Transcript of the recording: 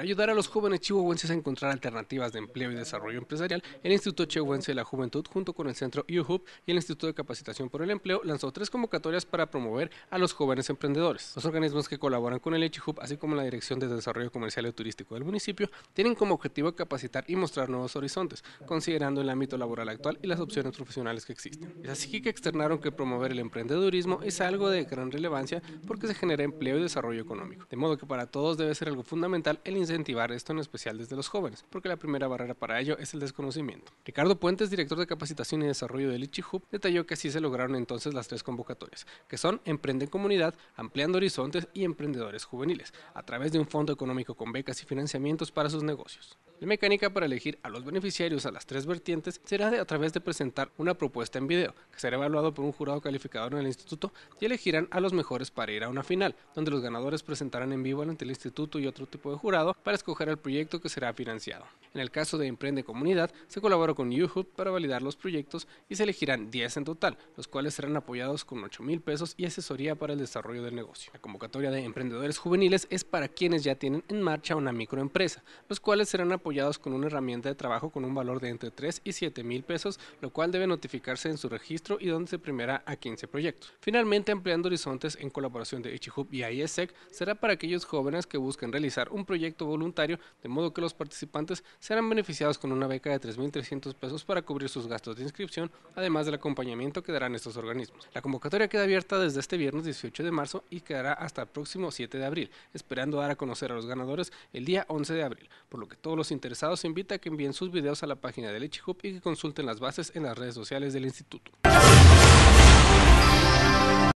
Para ayudar a los jóvenes chihuahuenses a encontrar alternativas de empleo y desarrollo empresarial, el Instituto Chihuahuense de la Juventud, junto con el Centro UHUB y el Instituto de Capacitación por el Empleo, lanzó tres convocatorias para promover a los jóvenes emprendedores. Los organismos que colaboran con el HUB, así como la Dirección de Desarrollo Comercial y Turístico del municipio, tienen como objetivo capacitar y mostrar nuevos horizontes, considerando el ámbito laboral actual y las opciones profesionales que existen. Es así que externaron que promover el emprendedurismo es algo de gran relevancia porque se genera empleo y desarrollo económico. De modo que para todos debe ser algo fundamental el incentivar esto en especial desde los jóvenes, porque la primera barrera para ello es el desconocimiento. Ricardo Puentes, director de capacitación y desarrollo del Ichihub, detalló que así se lograron entonces las tres convocatorias, que son Emprende en Comunidad, Ampliando Horizontes y Emprendedores Juveniles, a través de un fondo económico con becas y financiamientos para sus negocios. La mecánica para elegir a los beneficiarios a las tres vertientes será de, a través de presentar una propuesta en video, que será evaluado por un jurado calificador en el instituto y elegirán a los mejores para ir a una final, donde los ganadores presentarán en vivo ante el instituto y otro tipo de jurado para escoger el proyecto que será financiado. En el caso de Emprende Comunidad, se colaboró con YouTube para validar los proyectos y se elegirán 10 en total, los cuales serán apoyados con 8 mil pesos y asesoría para el desarrollo del negocio. La convocatoria de emprendedores juveniles es para quienes ya tienen en marcha una microempresa, los cuales serán apoyados con una herramienta de trabajo con un valor de entre 3 y 7 mil pesos, lo cual debe notificarse en su registro y donde se premiará a 15 proyectos. Finalmente, Ampliando Horizontes en colaboración de Ichihub y IESEC será para aquellos jóvenes que busquen realizar un proyecto voluntario, de modo que los participantes serán beneficiados con una beca de 3.300 pesos para cubrir sus gastos de inscripción, además del acompañamiento que darán estos organismos. La convocatoria queda abierta desde este viernes 18 de marzo y quedará hasta el próximo 7 de abril, esperando dar a conocer a los ganadores el día 11 de abril, por lo que todos los interesados invita a que envíen sus videos a la página de lechihop y que consulten las bases en las redes sociales del instituto.